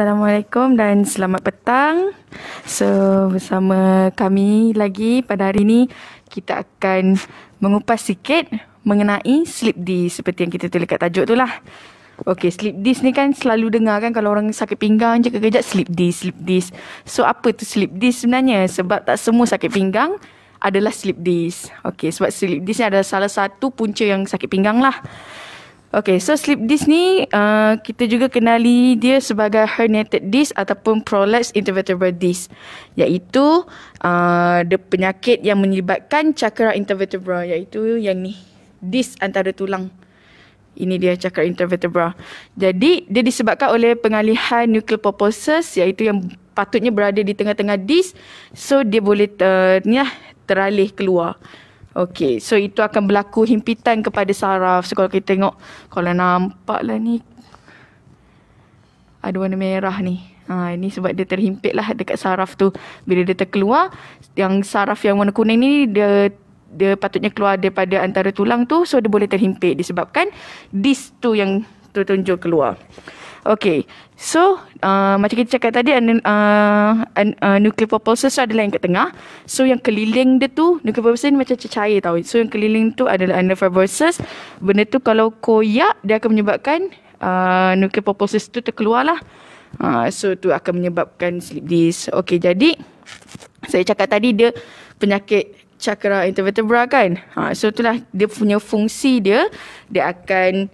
Assalamualaikum dan selamat petang. So, bersama kami lagi pada hari ini kita akan mengupas sikit mengenai sleep disc seperti yang kita tulis kat tajuk tu lah. Okay, sleep disc ni kan selalu dengar kan kalau orang sakit pinggang je kejap-kejap sleep disc, sleep disc. So, apa tu sleep disc sebenarnya? Sebab tak semua sakit pinggang adalah sleep disc. Okay, sebab sleep disc ni adalah salah satu punca yang sakit pinggang lah. Okay, so slip disc ni uh, kita juga kenali dia sebagai herniated disc ataupun prolapse intervertebral disc iaitu uh, the penyakit yang menyebabkan cakera intervertebral, iaitu yang ni disc antara tulang. Ini dia cakera intervertebral. Jadi dia disebabkan oleh pengalihan nuclear proposals iaitu yang patutnya berada di tengah-tengah disc so dia boleh uh, teralih keluar. Okay, so itu akan berlaku himpitan kepada saraf. So kalau kita tengok, kalau nampak lah ni, ada warna merah ni. Ha, ini sebab dia terhimpit lah dekat saraf tu. Bila dia terkeluar, yang saraf yang warna kuning ni, dia dia patutnya keluar daripada antara tulang tu. So dia boleh terhimpit disebabkan disk tu yang tertunjuk keluar. Okay. So, uh, macam kita cakap tadi, uh, uh, nuclear propulsion tu adalah yang kat tengah. So, yang keliling dia tu, nuclear propulsion ni macam cecair tau. So, yang keliling tu adalah under fibrosis. Benda tu kalau koyak, dia akan menyebabkan uh, nuclear propulsion tu terkeluar lah. Uh, so, tu akan menyebabkan sleep disk. Okay, jadi saya cakap tadi dia penyakit chakra intervertebra kan. Ha, so itulah dia punya fungsi dia. Dia akan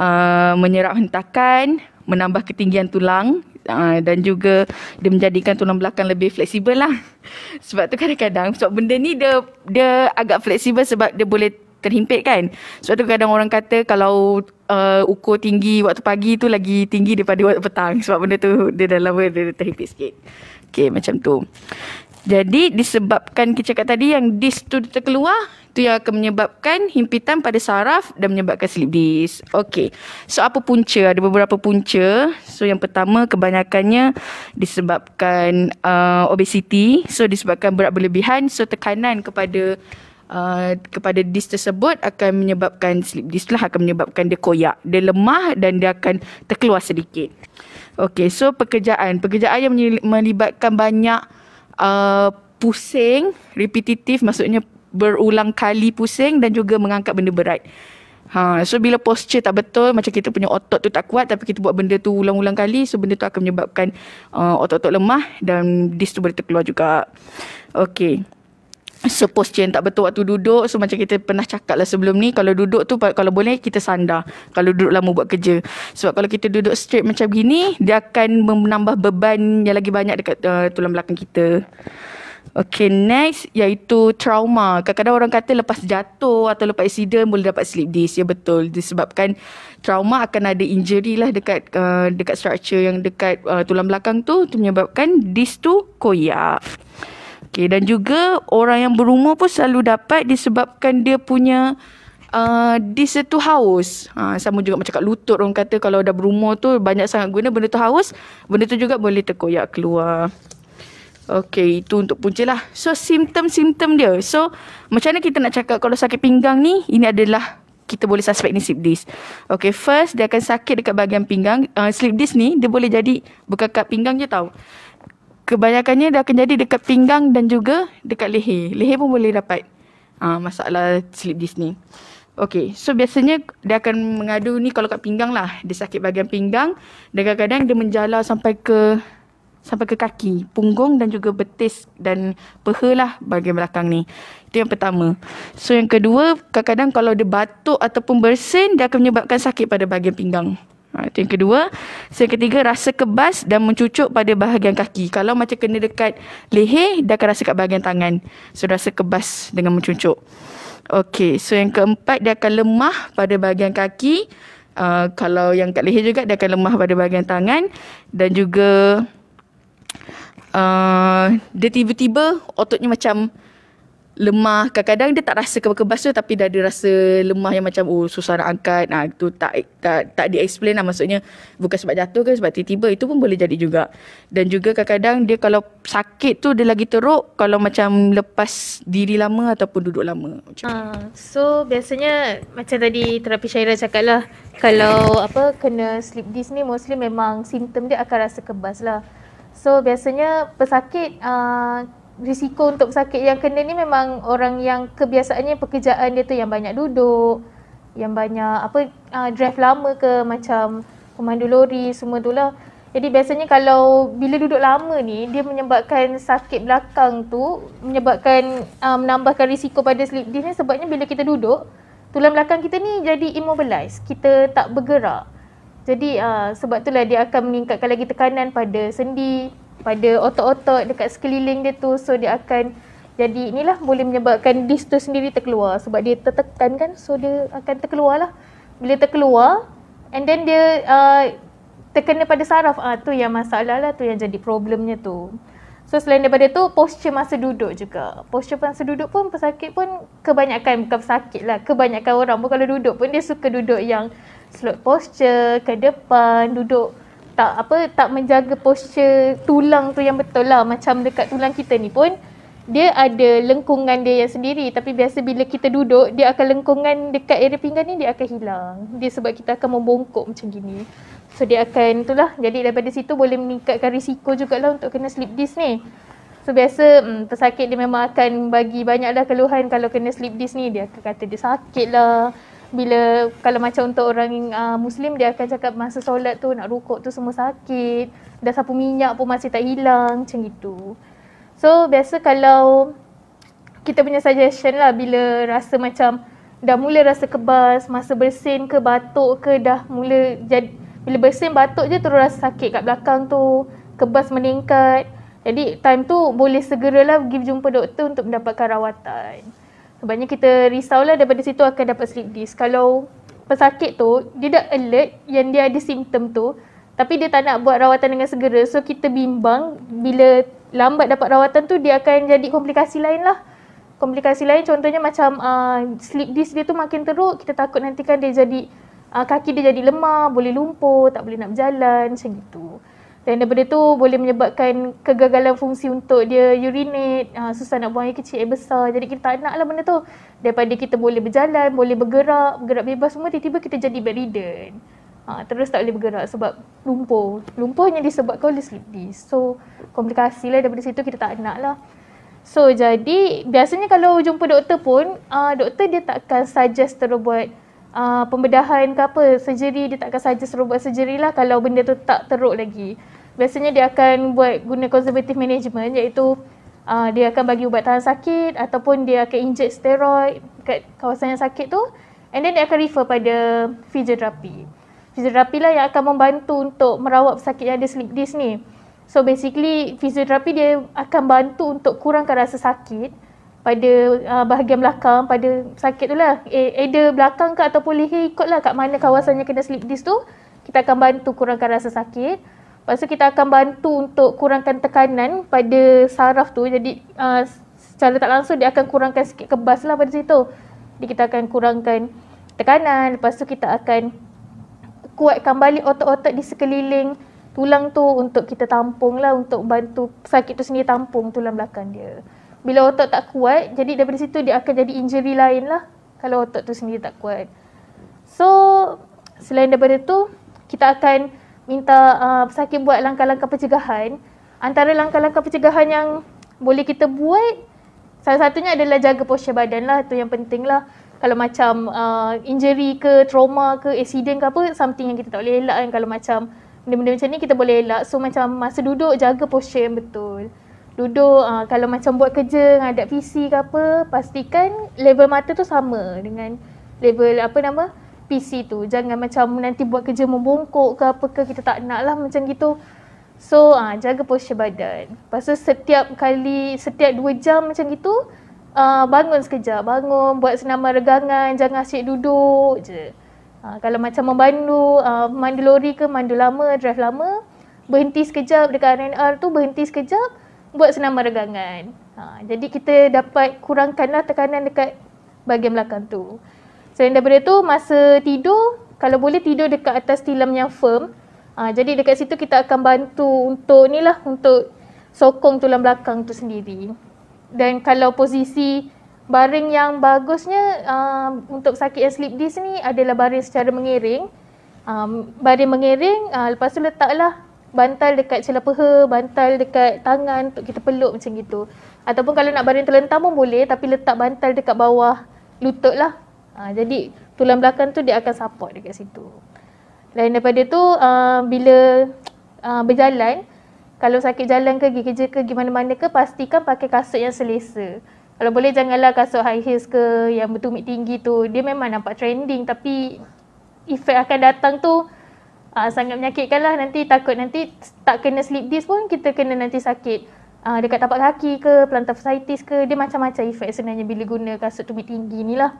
uh, menyerap hentakan menambah ketinggian tulang uh, dan juga dia menjadikan tulang belakang lebih fleksibel lah. Sebab tu kadang-kadang sebab benda ni dia dia agak fleksibel sebab dia boleh terhimpit kan. Sebab tu kadang orang kata kalau uh, ukur tinggi waktu pagi tu lagi tinggi daripada waktu petang sebab benda tu dia dah lama dia, terhimpit sikit. Okay macam tu. Jadi disebabkan kita cakap tadi yang disk tu terkeluar itu yang akan menyebabkan himpitan pada saraf dan menyebabkan sleep disk. Okey. So apa punca? Ada beberapa punca. So yang pertama kebanyakannya disebabkan uh, obesity. So disebabkan berat berlebihan. So tekanan kepada uh, kepada disk tersebut akan menyebabkan sleep disk lah. Akan menyebabkan dia koyak. Dia lemah dan dia akan terkeluar sedikit. Okey. So pekerjaan. Pekerjaan yang melibatkan banyak uh, pusing, repetitif maksudnya berulang kali pusing dan juga mengangkat benda berat. Ha, so bila posture tak betul macam kita punya otot tu tak kuat tapi kita buat benda tu ulang-ulang kali so benda tu akan menyebabkan uh, otot-otot lemah dan disk tu boleh terkeluar juga. Okay. So posture yang tak betul waktu duduk So macam kita pernah cakap lah sebelum ni Kalau duduk tu kalau boleh kita sandar Kalau duduk lama buat kerja Sebab kalau kita duduk straight macam gini Dia akan menambah beban yang lagi banyak dekat uh, tulang belakang kita Okay, next iaitu trauma. Kadang-kadang orang kata lepas jatuh atau lepas accident boleh dapat sleep days. Ya, betul. Disebabkan trauma akan ada injury lah dekat uh, dekat structure yang dekat uh, tulang belakang tu. Itu menyebabkan disk tu koyak. Okay, dan juga orang yang berumur pun selalu dapat disebabkan dia punya uh, disk tu haus. Ha, sama juga macam kat lutut orang kata kalau dah berumur tu banyak sangat guna benda tu haus. Benda tu juga boleh terkoyak keluar. Okay, itu untuk punca lah. So, simptom-simptom dia. So, macam mana kita nak cakap kalau sakit pinggang ni, ini adalah kita boleh suspect ni sleep disc. Okay, first dia akan sakit dekat bahagian pinggang. Uh, ah, sleep disc ni, dia boleh jadi bukan kat pinggang je tau. Kebanyakannya dia akan jadi dekat pinggang dan juga dekat leher. Leher pun boleh dapat uh, masalah sleep disc ni. Okay, so biasanya dia akan mengadu ni kalau kat pinggang lah. Dia sakit bahagian pinggang dan kadang-kadang dia menjala sampai ke sampai ke kaki, punggung dan juga betis dan peha lah bahagian belakang ni. Itu yang pertama. So yang kedua, kadang-kadang kalau dia batuk ataupun bersin, dia akan menyebabkan sakit pada bahagian pinggang. Ha, itu yang kedua. So yang ketiga, rasa kebas dan mencucuk pada bahagian kaki. Kalau macam kena dekat leher, dia akan rasa kat bahagian tangan. So rasa kebas dengan mencucuk. Okay, so yang keempat, dia akan lemah pada bahagian kaki. Uh, kalau yang kat leher juga, dia akan lemah pada bahagian tangan. Dan juga uh, dia tiba-tiba ototnya macam lemah kadang-kadang dia tak rasa kebas tu tapi dah ada rasa lemah yang macam oh susah nak angkat nah itu tak tak tak di explain lah maksudnya bukan sebab jatuh ke sebab tiba-tiba itu pun boleh jadi juga dan juga kadang-kadang dia kalau sakit tu dia lagi teruk kalau macam lepas diri lama ataupun duduk lama macam uh, so biasanya macam tadi terapi Syaira cakap lah kalau apa kena sleep disc ni mostly memang simptom dia akan rasa kebas lah So biasanya pesakit uh, risiko untuk pesakit yang kena ni memang orang yang kebiasaannya pekerjaan dia tu yang banyak duduk, yang banyak apa uh, drive lama ke macam pemandu lori semua tu lah. Jadi biasanya kalau bila duduk lama ni dia menyebabkan sakit belakang tu menyebabkan uh, menambahkan risiko pada sleep disc ni sebabnya bila kita duduk tulang belakang kita ni jadi immobilize. Kita tak bergerak. Jadi uh, sebab itulah dia akan meningkatkan lagi tekanan pada sendi, pada otot-otot dekat sekeliling dia tu. So dia akan jadi inilah boleh menyebabkan disk tu sendiri terkeluar sebab dia tertekan kan. So dia akan terkeluar lah. Bila terkeluar and then dia uh, terkena pada saraf. Ah uh, tu yang masalah lah tu yang jadi problemnya tu. So selain daripada tu, posture masa duduk juga. Posture masa duduk pun pesakit pun kebanyakan, bukan pesakit lah. Kebanyakan orang pun kalau duduk pun dia suka duduk yang slot posture ke depan duduk tak apa tak menjaga posture tulang tu yang betul lah macam dekat tulang kita ni pun dia ada lengkungan dia yang sendiri tapi biasa bila kita duduk dia akan lengkungan dekat area pinggan ni dia akan hilang dia sebab kita akan membongkok macam gini so dia akan itulah jadi daripada situ boleh meningkatkan risiko jugalah untuk kena slip disc ni So biasa hmm, pesakit dia memang akan bagi banyaklah keluhan kalau kena slip disc ni. Dia akan kata dia sakit lah bila kalau macam untuk orang uh, muslim dia akan cakap masa solat tu nak rukuk tu semua sakit dah sapu minyak pun masih tak hilang macam itu. so biasa kalau kita punya suggestion lah bila rasa macam dah mula rasa kebas masa bersin ke batuk ke dah mula jadi bila bersin batuk je terus rasa sakit kat belakang tu kebas meningkat jadi time tu boleh segeralah pergi jumpa doktor untuk mendapatkan rawatan sebabnya kita risaulah daripada situ akan dapat sleep disc. Kalau pesakit tu, dia dah alert yang dia ada simptom tu tapi dia tak nak buat rawatan dengan segera. So kita bimbang bila lambat dapat rawatan tu dia akan jadi komplikasi lain lah. Komplikasi lain contohnya macam uh, sleep disc dia tu makin teruk. Kita takut nanti kan dia jadi uh, kaki dia jadi lemah, boleh lumpuh, tak boleh nak berjalan macam gitu. Dan daripada tu boleh menyebabkan kegagalan fungsi untuk dia urinate, uh, susah nak buang air kecil, air besar. Jadi kita tak nak lah benda tu. Daripada kita boleh berjalan, boleh bergerak, bergerak bebas semua, tiba-tiba kita jadi bedridden. Ha, ah, terus tak boleh bergerak sebab lumpur, Lumpuhnya disebabkan oleh sleep disc. So, komplikasi lah daripada situ kita tak nak lah. So, jadi biasanya kalau jumpa doktor pun, uh, doktor dia takkan suggest terus buat uh, pembedahan ke apa, surgery. Dia takkan suggest terus buat surgery lah kalau benda tu tak teruk lagi biasanya dia akan buat guna conservative management iaitu uh, dia akan bagi ubat tahan sakit ataupun dia akan inject steroid kat kawasan yang sakit tu and then dia akan refer pada fisioterapi. Fisioterapi lah yang akan membantu untuk merawat pesakit yang ada slip disc ni. So basically fisioterapi dia akan bantu untuk kurangkan rasa sakit pada uh, bahagian belakang pada sakit tu lah. Eh, either belakang ke ataupun leher ikut lah kat mana kawasannya kena slip disc tu. Kita akan bantu kurangkan rasa sakit. Lepas tu kita akan bantu untuk kurangkan tekanan pada saraf tu. Jadi uh, secara tak langsung dia akan kurangkan sikit kebas lah pada situ. Jadi kita akan kurangkan tekanan. Lepas tu kita akan kuatkan balik otot-otot di sekeliling tulang tu untuk kita tampung lah untuk bantu sakit tu sendiri tampung tulang belakang dia. Bila otot tak kuat, jadi daripada situ dia akan jadi injury lain lah kalau otot tu sendiri tak kuat. So, selain daripada tu, kita akan minta uh, sakit buat langkah-langkah pencegahan. Antara langkah-langkah pencegahan yang boleh kita buat, salah satunya adalah jaga posture badan lah. Itu yang penting lah. Kalau macam uh, injury ke, trauma ke, accident ke apa, something yang kita tak boleh elak kan. Kalau macam benda-benda macam ni, kita boleh elak. So macam masa duduk, jaga posture yang betul. Duduk, uh, kalau macam buat kerja, ngadap PC ke apa, pastikan level mata tu sama dengan level apa nama, PC tu. Jangan macam nanti buat kerja membungkuk ke apa ke kita tak nak lah macam gitu. So uh, jaga posture badan. Lepas tu setiap kali, setiap dua jam macam gitu, uh, bangun sekejap. Bangun, buat senaman regangan, jangan asyik duduk je. Uh, kalau macam membandu, uh, mandu lori ke, mandu lama, drive lama, berhenti sekejap dekat R&R tu, berhenti sekejap, buat senaman regangan. Ha, jadi kita dapat kurangkanlah tekanan dekat bahagian belakang tu. Selain daripada tu, masa tidur, kalau boleh tidur dekat atas tilam yang firm. Uh, jadi dekat situ kita akan bantu untuk ni lah, untuk sokong tulang belakang tu sendiri. Dan kalau posisi baring yang bagusnya uh, untuk sakit yang sleep disc ni adalah baring secara mengiring. Um, baring mengiring, uh, lepas tu letaklah bantal dekat celah peha, bantal dekat tangan untuk kita peluk macam gitu. Ataupun kalau nak baring terlentang pun boleh tapi letak bantal dekat bawah lutut lah Ha, jadi tulang belakang tu dia akan support dekat situ. Lain daripada tu uh, bila uh, berjalan kalau sakit jalan ke, pergi kerja ke, gimana-mana ke, pastikan pakai kasut yang selesa. Kalau boleh janganlah kasut high heels ke yang bertumit tinggi tu. Dia memang nampak trending tapi efek akan datang tu uh, sangat menyakitkan lah. Nanti takut nanti tak kena sleep disc pun kita kena nanti sakit uh, dekat tapak kaki ke, plantar fasciitis ke. Dia macam-macam efek sebenarnya bila guna kasut tumit tinggi ni lah.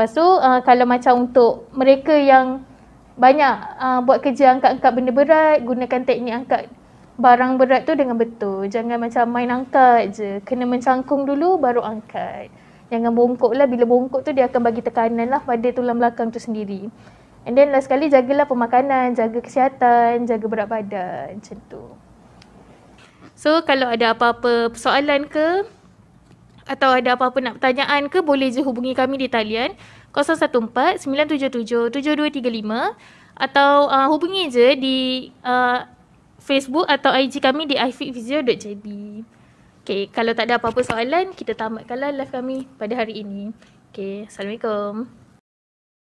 Lepas tu uh, kalau macam untuk mereka yang banyak uh, buat kerja angkat-angkat benda berat, gunakan teknik angkat barang berat tu dengan betul. Jangan macam main angkat je. Kena mencangkung dulu baru angkat. Jangan bongkok lah. Bila bongkok tu dia akan bagi tekanan lah pada tulang belakang tu sendiri. And then last sekali jagalah pemakanan, jaga kesihatan, jaga berat badan macam tu. So kalau ada apa-apa soalan ke, atau ada apa-apa nak pertanyaan ke boleh je hubungi kami di talian 014-977-7235 atau uh, hubungi je di uh, Facebook atau IG kami di ifitvisio.jb Okay, kalau tak ada apa-apa soalan, kita tamatkanlah live kami pada hari ini. Okay, Assalamualaikum.